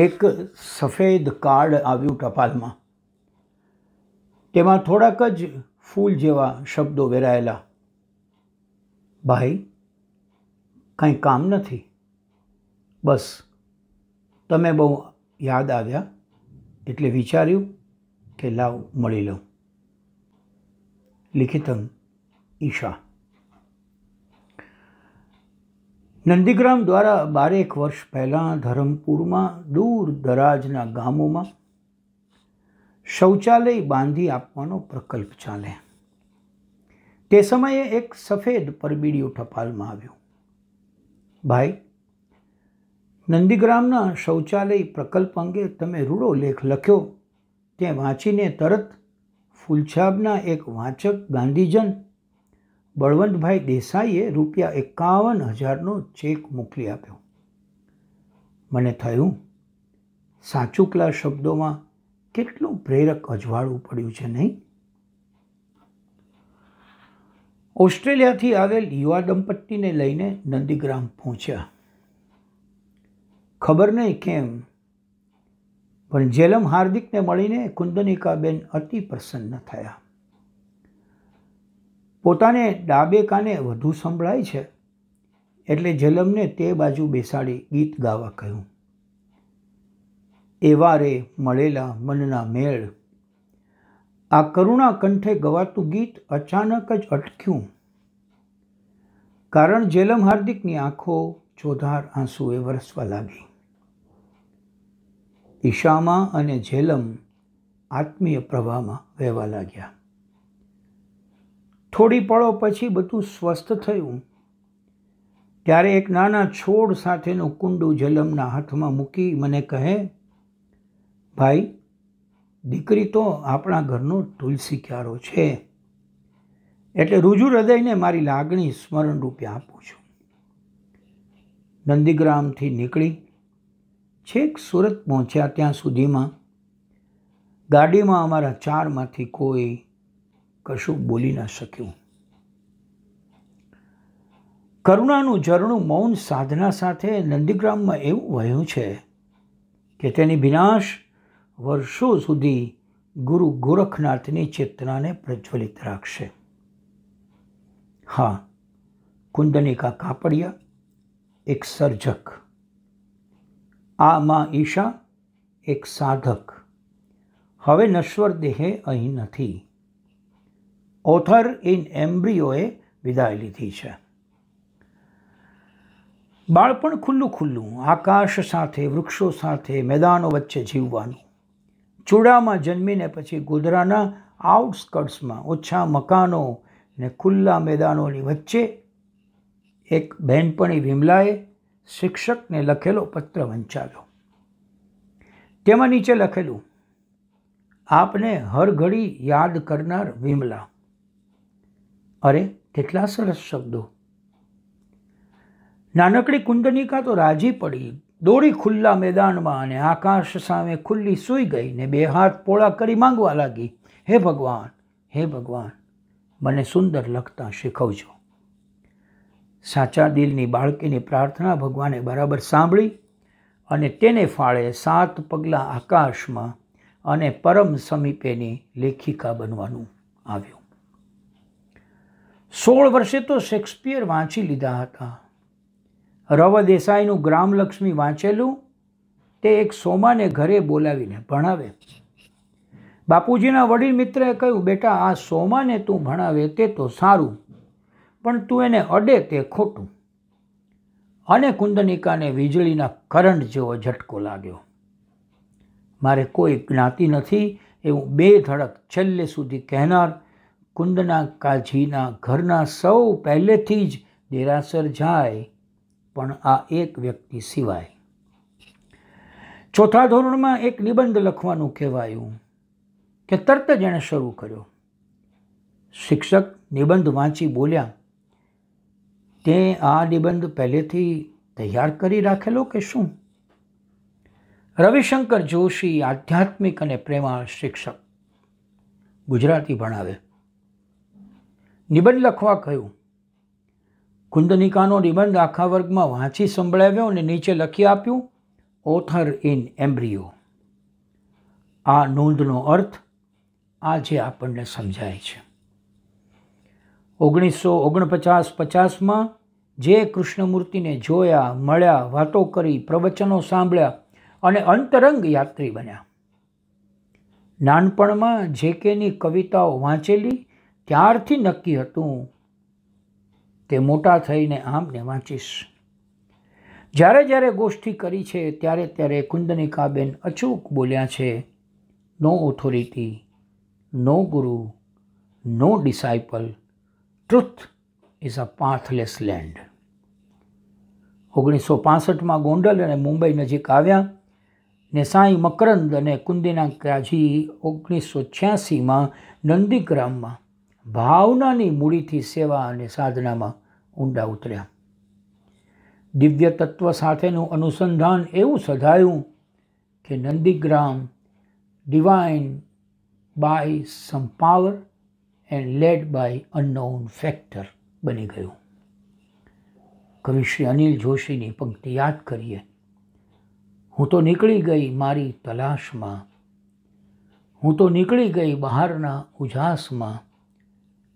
એક સફેદ કાર્ડ આવ્યું ટપાલમાં તેમાં થોડાક જ ફૂલ જેવા શબ્દો વેરાયેલા ભાઈ કાંઈ કામ નથી બસ તમે બહુ યાદ આવ્યા એટલે વિચાર્યું કે લાવ મળી લઉં લિખિતમ ઈશા નંદીગ્રામ દ્વારા બારેક વર્ષ પહેલાં ધરમપુરમાં દૂર દરાજના ગામોમાં શૌચાલય બાંધી આપવાનો પ્રકલ્પ ચાલે તે સમયે એક સફેદ પરબીડિયું ટપાલમાં આવ્યું ભાઈ નંદીગ્રામના શૌચાલય પ્રકલ્પ અંગે તમે રૂડો લેખ લખ્યો તે વાંચીને તરત ફૂલછાબના એક વાંચક ગાંધીજન બળવંતભાઈ દેસાઈએ રૂપિયા એકાવન હજારનો ચેક મોકલી આપ્યો મને થયું સાચુકલા શબ્દોમાં કેટલું પ્રેરક અજવાળું પડ્યું છે નહીં ઓસ્ટ્રેલિયાથી આવેલ યુવા દંપતીને લઈને નંદીગ્રામ પહોંચ્યા ખબર નહીં કેમ પણ જેલમ હાર્દિકને મળીને કુંદનિકાબેન અતિ પ્રસન્ન થયા પોતાને ડાબે કાને વધુ સંભળાય છે એટલે જલમને તે બાજુ બેસાડી ગીત ગાવા કહ્યું એવા રે મળેલા મનના મેળ આ કરુણા કંઠે ગવાતું ગીત અચાનક જ અટક્યું કારણ જેલમ હાર્દિકની આંખો ચોધાર આંસુએ વરસવા લાગી ઈશામાં અને જેલમ આત્મીય પ્રવાહમાં વહેવા લાગ્યા થોડી પળો પછી બધું સ્વસ્થ થયું ત્યારે એક નાના છોડ સાથેનું કુંડું જલમના હાથમાં મૂકી મને કહે ભાઈ દીકરી તો આપણા ઘરનો તુલસી ક્યારો છે એટલે રુજુ હૃદયને મારી લાગણી સ્મરણ રૂપે આપું છું નંદીગ્રામથી નીકળી છેક સુરત પહોંચ્યા ત્યાં સુધીમાં ગાડીમાં અમારા ચારમાંથી કોઈ કશું બોલી ના શક્યું કરુણાનું ઝરણું મૌન સાધના સાથે નંદીગ્રામમાં એવું વહ્યું છે કે તેની વિનાશ વર્ષો સુધી ગુરુ ગોરખનાથની ચેતનાને પ્રજ્વલિત રાખશે હા કુંદનિકા કાપડિયા એક સર્જક આ માં ઈશા એક સાધક હવે નશ્વર દેહે અહીં નથી ઓથર ઇન એમ્બ્રિયોએ વિદાય લીધી છે બાળપણ ખુલ્લું ખુલ્લું આકાશ સાથે વૃક્ષો સાથે મેદાનો વચ્ચે જીવવાનું ચૂડામાં જન્મીને પછી ગોધરાના આઉટસ્કર્ટ્સમાં ઓછા મકાનો ને ખુલ્લા મેદાનોની વચ્ચે એક બહેનપણી વિમલાએ શિક્ષકને લખેલો પત્ર વંચાવ્યો તેમાં નીચે લખેલું આપને હર ઘડી યાદ કરનાર વિમલા અરે કેટલા સરસ શબ્દો નાનકડી કુંડનિકા તો રાજી પડી દોડી ખુલ્લા મેદાનમાં અને આકાશ સામે ખુલ્લી સૂઈ ગઈ ને બે હાથ પોળા કરી માંગવા લાગી હે ભગવાન હે ભગવાન મને સુંદર લખતા શીખવજો સાચા દિલની બાળકીની પ્રાર્થના ભગવાને બરાબર સાંભળી અને તેને ફાળે સાત પગલાં આકાશમાં અને પરમ સમીપેની લેખિકા બનવાનું આવ્યું સોળ વર્ષે તો શેક્સપિયર વાંચી લીધા હતા રવ દેસાઈનું ગ્રામલક્ષ્મી વાંચેલું તે એક સોમાને ઘરે બોલાવીને ભણાવે બાપુજીના વડીલ મિત્રએ કહ્યું બેટા આ સોમાને તું ભણાવે તે તો સારું પણ તું એને અડે તે ખોટું અને કુંદનિકાને વીજળીના કરંટ જેવો ઝટકો લાગ્યો મારે કોઈ જ્ઞાતિ નથી એવું બે ધડક છેલ્લે સુધી કહેનાર કુંદના કાજીના ઘરના સૌ પહેલેથી જ દેરાસર જાય પણ આ એક વ્યક્તિ સિવાય ચોથા ધોરણમાં એક નિબંધ લખવાનું કહેવાયું કે તરત જ એણે શરૂ કર્યો શિક્ષક નિબંધ વાંચી બોલ્યા તે આ નિબંધ પહેલેથી તૈયાર કરી રાખેલો કે શું રવિશંકર જોશી આધ્યાત્મિક અને પ્રેમાળ શિક્ષક ગુજરાતી ભણાવે નિબંધ લખવા કહ્યું કુંદનિકાનો નિબંધ આખા વર્ગમાં વાંચી સંભળાવ્યો અને નીચે લખી આપ્યું ઓથર ઇન એમ્બ્રિયો આ નોંધનો અર્થ આજે આપણને સમજાય છે ઓગણીસો ઓગણપચાસ પચાસમાં જે કૃષ્ણમૂર્તિને જોયા મળ્યા વાતો કરી પ્રવચનો સાંભળ્યા અને અંતરંગ યાત્રી બન્યા નાનપણમાં જે કેની કવિતાઓ વાંચેલી ત્યારથી નક્કી હતું કે મોટા થઈને આમ ને વાંચીશ જ્યારે જ્યારે ગોષ્ઠી કરી છે ત્યારે ત્યારે કુંદનિકાબેન અચૂક બોલ્યા છે નો authority no guru no disciple truth is a pathless land ઓગણીસો પાસઠમાં ગોંડલ અને મુંબઈ નજીક આવ્યા ને સાંઈ મકરંદ અને કુંદીના કાજી ઓગણીસો છ્યાસીમાં નંદીગ્રામમાં ભાવનાની મૂડીથી સેવા અને સાધનામાં ઊંડા ઉતર્યા દિવ્ય તત્વ સાથેનું અનુસંધાન એવું સધાયું કે Nandigram divine by some power and led by unknown factor બની ગયું કવિ શ્રી અનિલ જોશીની પંક્તિ યાદ કરીએ હું તો નીકળી ગઈ મારી તલાશમાં હું તો નીકળી ગઈ બહારના ઉજાસમાં